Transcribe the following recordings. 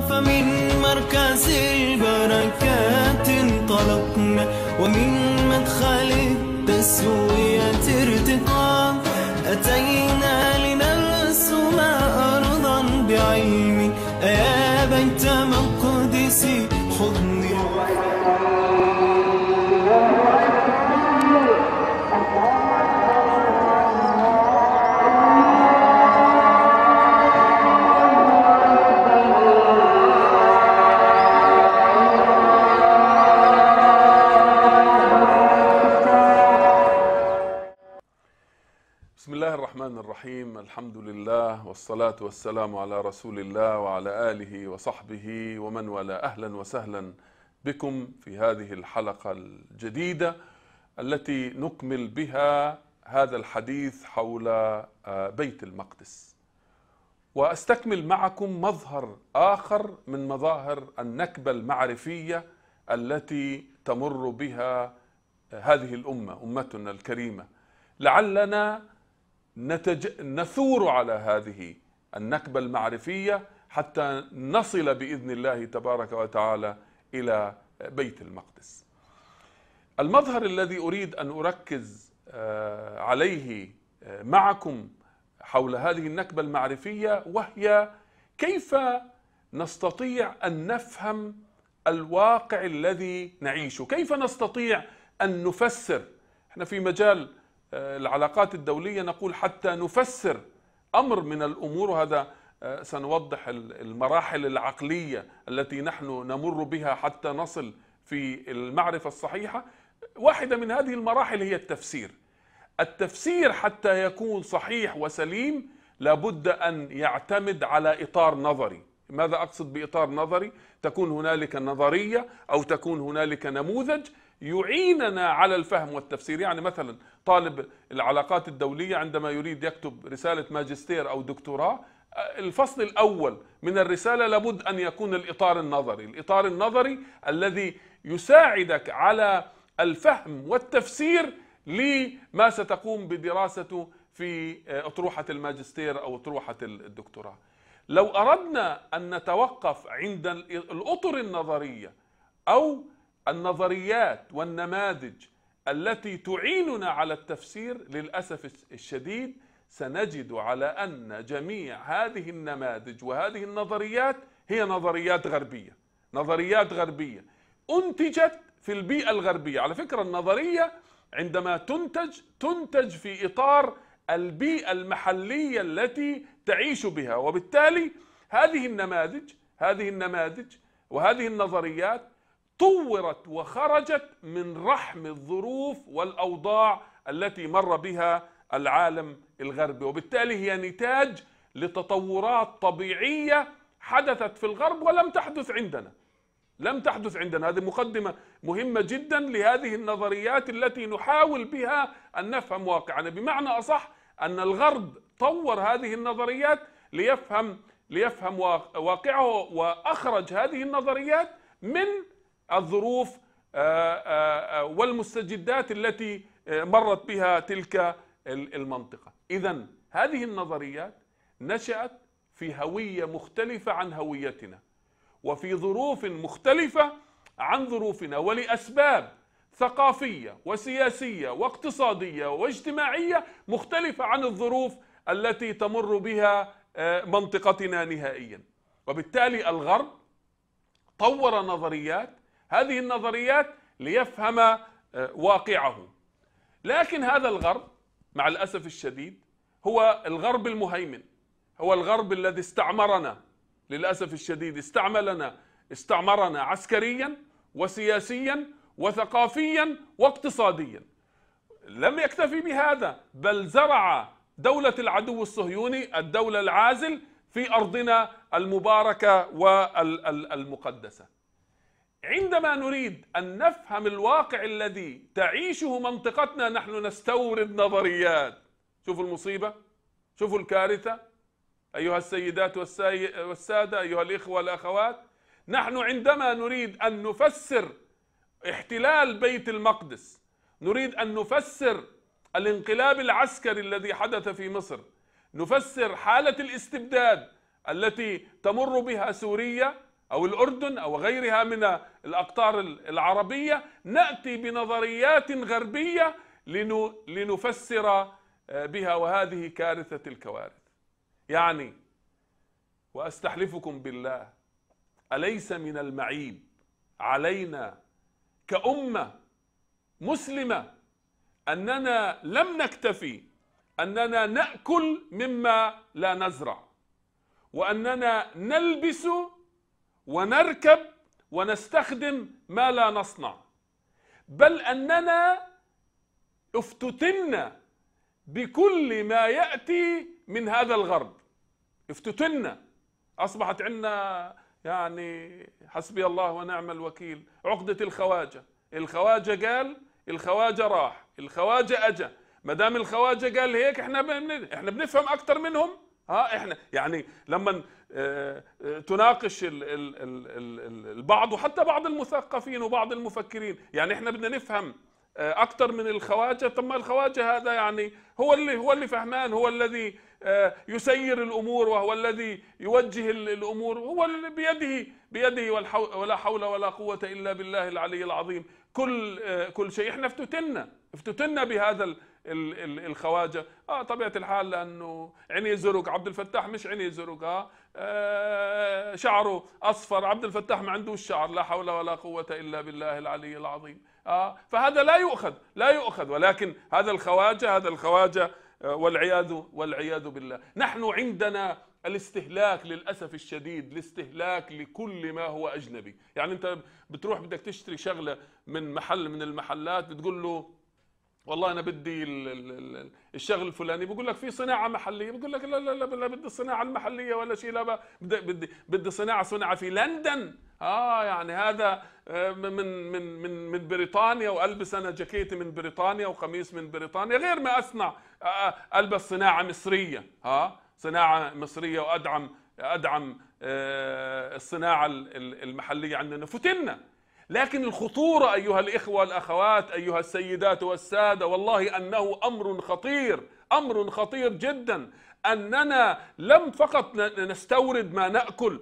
فمن مركز البركات انطلقنا ومن مدخل التسويق الرحيم الحمد لله والصلاة والسلام على رسول الله وعلى آله وصحبه ومن ولا أهلا وسهلا بكم في هذه الحلقة الجديدة التي نكمل بها هذا الحديث حول آه، بيت المقدس واستكمل معكم مظهر اخر من مظاهر النكبه المعرفيه التي تمر بها آه، هذه الامه امتنا الكريمه لعلنا نتج نثور على هذه النكبة المعرفية حتى نصل بإذن الله تبارك وتعالى إلى بيت المقدس المظهر الذي أريد أن أركز آه، عليه آه، معكم حول هذه النكبة المعرفية وهي كيف نستطيع أن نفهم الواقع الذي نعيشه كيف نستطيع أن نفسر احنا في مجال آه، العلاقات الدولية نقول حتى نفسر أمر من الأمور وهذا آه، سنوضح المراحل العقلية التي نحن نمر بها حتى نصل في المعرفة الصحيحة واحدة من هذه المراحل هي التفسير التفسير حتى يكون صحيح وسليم لابد أن يعتمد على إطار نظري ماذا أقصد بإطار نظري؟ تكون هنالك نظرية أو تكون هنالك نموذج يعيننا على الفهم والتفسير يعني مثلا طالب العلاقات الدولية عندما يريد يكتب رسالة ماجستير أو دكتوراه الفصل الأول من الرسالة لابد أن يكون الإطار النظري الإطار النظري الذي يساعدك على الفهم والتفسير لما ستقوم بدراسته في آه، أطروحة الماجستير أو أطروحة الدكتوراه لو أردنا أن نتوقف عند الأطر النظرية أو النظريات والنماذج التي تعيننا على التفسير للأسف الشديد سنجد على أن جميع هذه النماذج وهذه النظريات هي نظريات غربية نظريات غربية أنتجت في البيئة الغربية على فكرة النظرية عندما تنتج تنتج في إطار البيئة المحلية التي تعيش بها وبالتالي هذه النماذج هذه النماذج وهذه النظريات طورت وخرجت من رحم الظروف والاوضاع التي مر بها العالم الغربي وبالتالي هي نتاج لتطورات طبيعيه حدثت في الغرب ولم تحدث عندنا لم تحدث عندنا هذه مقدمة مهمة جدا لهذه النظريات التي نحاول بها أن نفهم واقعنا بمعنى أصح أن الغرب طور هذه النظريات ليفهم ليفهم واقعه وأخرج هذه النظريات من الظروف آه، آه، آه، والمستجدات التي مرت بها تلك المنطقة إذا هذه النظريات نشأت في هوية مختلفة عن هويتنا وفي ظروف مختلفة عن ظروفنا ولأسباب ثقافية وسياسية واقتصادية واجتماعية مختلفة عن الظروف التي تمر بها منطقتنا نهائيا وبالتالي الغرب طور نظريات هذه النظريات ليفهم آه، واقعه لكن هذا الغرب مع الأسف الشديد هو الغرب المهيمن هو الغرب الذي استعمرنا للأسف الشديد استعملنا استعمرنا عسكريا وسياسيا وثقافيا واقتصاديا لم يكتفي بهذا بل زرع دولة العدو الصهيوني الدولة العازل في أرضنا المباركة والمقدسة عندما نريد أن نفهم الواقع الذي تعيشه منطقتنا نحن نستورد نظريات شوفوا المصيبة شوفوا الكارثة أيها السيدات والسادة أيها الإخوة والأخوات نحن عندما نريد أن نفسر احتلال بيت المقدس نريد أن نفسر الانقلاب العسكري الذي حدث في مصر نفسر حالة الاستبداد التي تمر بها سوريا أو الأردن أو غيرها من الأقطار العربية نأتي بنظريات غربية لنفسر آه، بها وهذه كارثة الكوارث يعني وأستحلفكم بالله أليس من المعيب علينا كأمة مسلمة أننا لم نكتفي أننا نأكل مما لا نزرع وأننا نلبس ونركب ونستخدم ما لا نصنع بل اننا افتتنا بكل ما ياتي من هذا الغرب افتتنا اصبحت عندنا يعني حسبي الله ونعم الوكيل عقده الخواجه الخواجه قال الخواجه راح الخواجه اجى ما دام الخواجه قال هيك احنا بن... احنا بنفهم اكثر منهم ها احنا يعني لما آه، آه، تناقش البعض وحتى بعض المثقفين وبعض المفكرين يعني احنا بدنا نفهم آه، اكثر من الخواجه طب ما الخواجه هذا يعني هو اللي هو اللي فهمان هو الذي يسير الامور وهو الذي يوجه الامور هو اللي بيده بيده ولا حول ولا قوه الا بالله العلي العظيم كل كل شيء احنا افتتنا افتتنا بهذا الخواجه اه طبيعه الحال لانه عيني زرق عبد الفتاح مش عيني زرق اه آه، شعره اصفر عبد الفتاح ما عندوش شعر لا حول ولا قوه الا بالله العلي العظيم آه فهذا لا يؤخذ لا يؤخذ ولكن هذا الخواجه هذا الخواجه آه، والعياذ والعياذ بالله نحن عندنا الاستهلاك للاسف الشديد الاستهلاك لكل ما هو اجنبي يعني انت بتروح بدك تشتري شغله من محل من المحلات بتقول له والله انا بدي الشغل الفلاني بقول لك في صناعه محليه بقول لك لا لا لا, لا بدي الصناعه المحليه ولا شيء لا بدي بدي بدي صناعه صنع في لندن اه يعني هذا آه، من من من من بريطانيا والبس انا جاكيتي من بريطانيا وقميص من بريطانيا غير ما اصنع آه، آه، البس صناعه مصريه ها صناعه مصريه وادعم ادعم الصناعه المحليه عندنا فتنا لكن الخطورة أيها الإخوة الأخوات أيها السيدات والسادة والله أنه أمر خطير أمر خطير جدا أننا لم فقط نستورد ما نأكل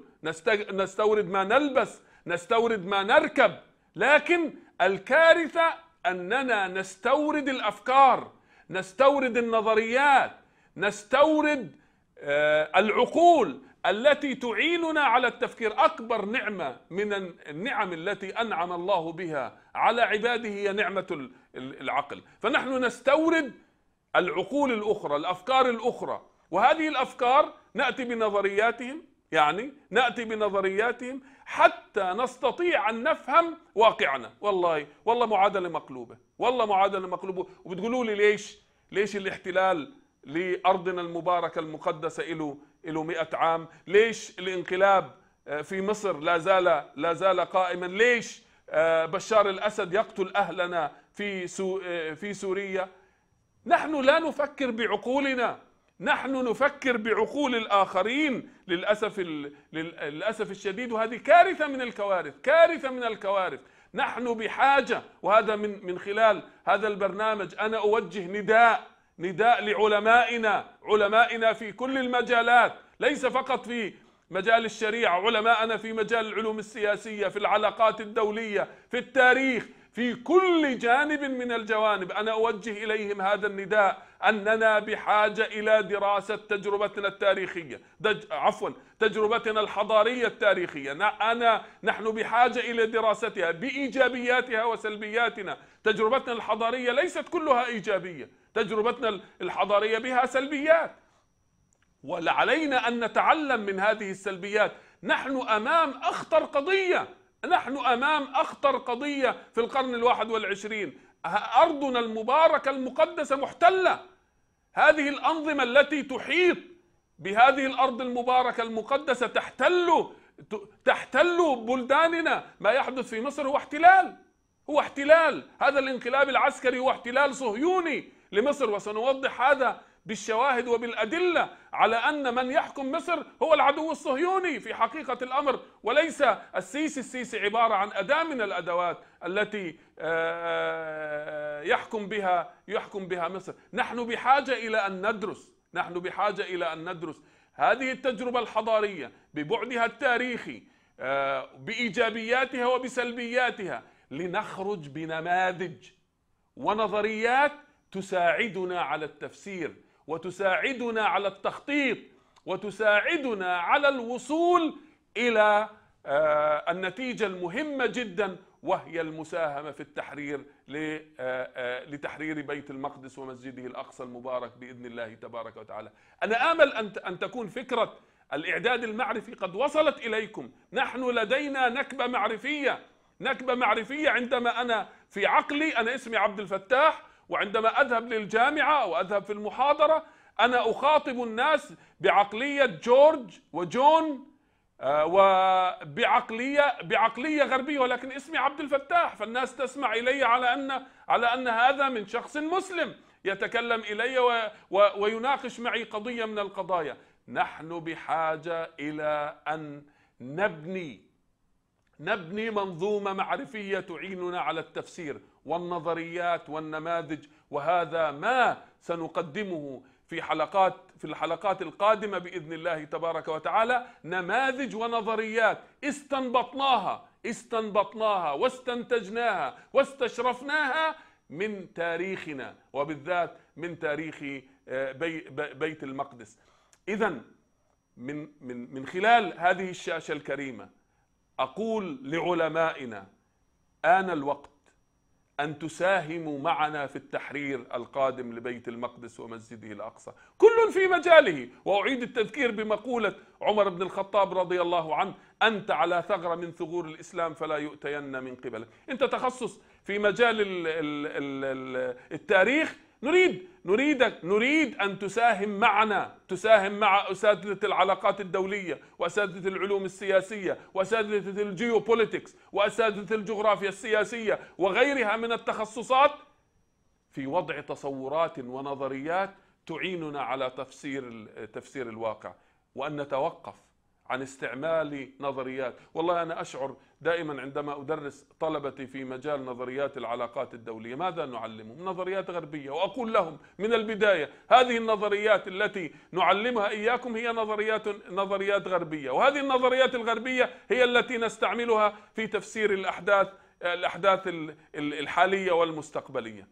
نستورد ما نلبس نستورد ما نركب لكن الكارثة أننا نستورد الأفكار نستورد النظريات نستورد آه، العقول التي تعيننا على التفكير أكبر نعمة من النعم التي أنعم الله بها على عباده هي نعمة العقل فنحن نستورد العقول الأخرى الأفكار الأخرى وهذه الأفكار نأتي بنظرياتهم يعني نأتي بنظرياتهم حتى نستطيع أن نفهم واقعنا والله والله معادلة مقلوبة والله معادلة مقلوبة وبتقولوا لي ليش ليش الاحتلال لأرضنا المباركة المقدسة له له 100 عام ليش الانقلاب آه، في مصر لا زال لا زال قائما ليش آه، بشار الاسد يقتل اهلنا في آه، في سوريا نحن لا نفكر بعقولنا نحن نفكر بعقول الاخرين للاسف للاسف الشديد وهذه كارثه من الكوارث كارثه من الكوارث نحن بحاجه وهذا من من خلال هذا البرنامج انا اوجه نداء نداء لعلمائنا علمائنا في كل المجالات ليس فقط في مجال الشريعة علماءنا في مجال العلوم السياسية في العلاقات الدولية في التاريخ في كل جانب من الجوانب انا اوجه اليهم هذا النداء اننا بحاجه الى دراسه تجربتنا التاريخيه دج... عفوا تجربتنا الحضاريه التاريخيه انا نحن بحاجه الى دراستها بايجابياتها وسلبياتنا تجربتنا الحضاريه ليست كلها ايجابيه تجربتنا الحضاريه بها سلبيات ولعلينا ان نتعلم من هذه السلبيات نحن امام اخطر قضيه نحن امام اخطر قضيه في القرن الواحد والعشرين أه- ارضنا المباركه المقدسه محتله هذه الانظمه التي تحيط بهذه الارض المباركه المقدسه تحتل تحتل بلداننا ما يحدث في مصر هو احتلال هو احتلال هذا الانقلاب العسكري هو احتلال صهيوني لمصر وسنوضح هذا بالشواهد وبالأدلة على أن من يحكم مصر هو العدو الصهيوني في حقيقة الأمر وليس السيسي السيسي عبارة عن أداة من الأدوات التي آه، آه، يحكم بها يحكم بها مصر نحن بحاجة إلى أن ندرس نحن بحاجة إلى أن ندرس هذه التجربة الحضارية ببعدها التاريخي آه، بإيجابياتها وبسلبياتها لنخرج بنماذج ونظريات تساعدنا على التفسير وتساعدنا على التخطيط وتساعدنا على الوصول الى آه، النتيجه المهمه جدا وهي المساهمه في التحرير آه، آه، لتحرير بيت المقدس ومسجده الاقصى المبارك باذن الله تبارك وتعالى. انا امل ان ان تكون فكره الاعداد المعرفي قد وصلت اليكم، نحن لدينا نكبه معرفيه، نكبه معرفيه عندما انا في عقلي انا اسمي عبد الفتاح وعندما اذهب للجامعه واذهب في المحاضره انا اخاطب الناس بعقليه جورج وجون آه، وبعقليه بعقليه غربيه ولكن اسمي عبد الفتاح فالناس تسمع الي على ان على ان هذا من شخص مسلم يتكلم الي و و ويناقش معي قضيه من القضايا نحن بحاجه الى ان نبني نبني منظومه معرفيه تعيننا على التفسير والنظريات والنماذج وهذا ما سنقدمه في حلقات في الحلقات القادمه باذن الله تبارك وتعالى نماذج ونظريات استنبطناها استنبطناها واستنتجناها واستشرفناها من تاريخنا وبالذات من تاريخ آه، بيت المقدس اذا من من من خلال هذه الشاشه الكريمه اقول لعلمائنا ان الوقت أن تساهموا معنا في التحرير القادم لبيت المقدس ومسجده الأقصى كل في مجاله وأعيد التذكير بمقولة عمر بن الخطاب رضي الله عنه أنت على ثغرة من ثغور الإسلام فلا يؤتين من قبلك أنت تخصص في مجال التاريخ نريد نريدك نريد أن تساهم معنا تساهم مع أساتذة العلاقات الدولية وأساتذة العلوم السياسية وأساتذة الجيوبوليتكس وأساتذة الجغرافيا السياسية وغيرها من التخصصات في وضع تصورات ونظريات تعيننا على تفسير تفسير الواقع وأن نتوقف عن استعمال نظريات والله أنا أشعر دائما عندما أدرس طلبتي في مجال نظريات العلاقات الدولية ماذا نعلمهم نظريات غربية وأقول لهم من البداية هذه النظريات التي نعلمها إياكم هي نظريات نظريات غربية وهذه النظريات الغربية هي التي نستعملها في تفسير الأحداث الأحداث الحالية والمستقبلية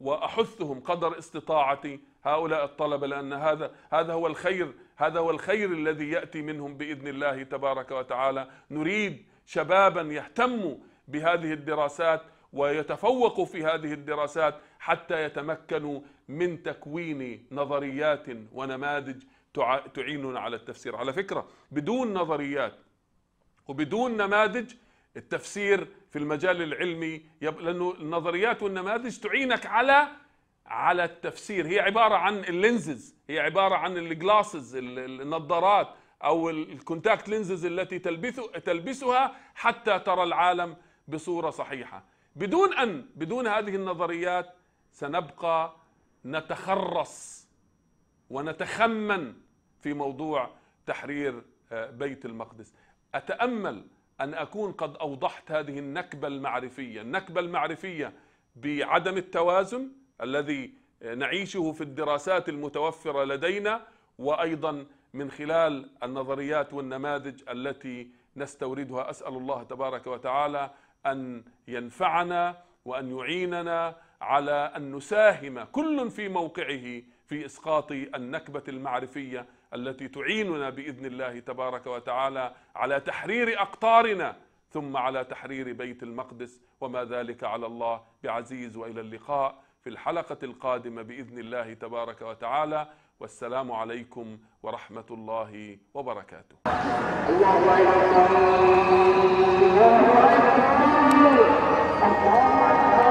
وأحثهم قدر استطاعتي هؤلاء الطلبة لأن هذا هذا هو الخير هذا هو الخير الذي ياتي منهم باذن الله تبارك وتعالى نريد شبابا يهتموا بهذه الدراسات ويتفوقوا في هذه الدراسات حتى يتمكنوا من تكوين نظريات ونماذج تعيننا على التفسير على فكره بدون نظريات وبدون نماذج التفسير في المجال العلمي لانه النظريات والنماذج تعينك على على التفسير هي عبارة عن اللينزز هي عبارة عن الجلاسز النظارات أو الكونتاكت لينزز التي تلبسها حتى ترى العالم بصورة صحيحة بدون أن بدون هذه النظريات سنبقى نتخرص ونتخمن في موضوع تحرير آه، بيت المقدس أتأمل أن أكون قد أوضحت هذه النكبة المعرفية النكبة المعرفية بعدم التوازن الذي نعيشه في الدراسات المتوفرة لدينا وأيضا من خلال النظريات والنماذج التي نستوردها أسأل الله تبارك وتعالى أن ينفعنا وأن يعيننا على أن نساهم كل في موقعه في إسقاط النكبة المعرفية التي تعيننا بإذن الله تبارك وتعالى على تحرير أقطارنا ثم على تحرير بيت المقدس وما ذلك على الله بعزيز وإلى اللقاء في الحلقة القادمة بإذن الله تبارك وتعالى والسلام عليكم ورحمة الله وبركاته الله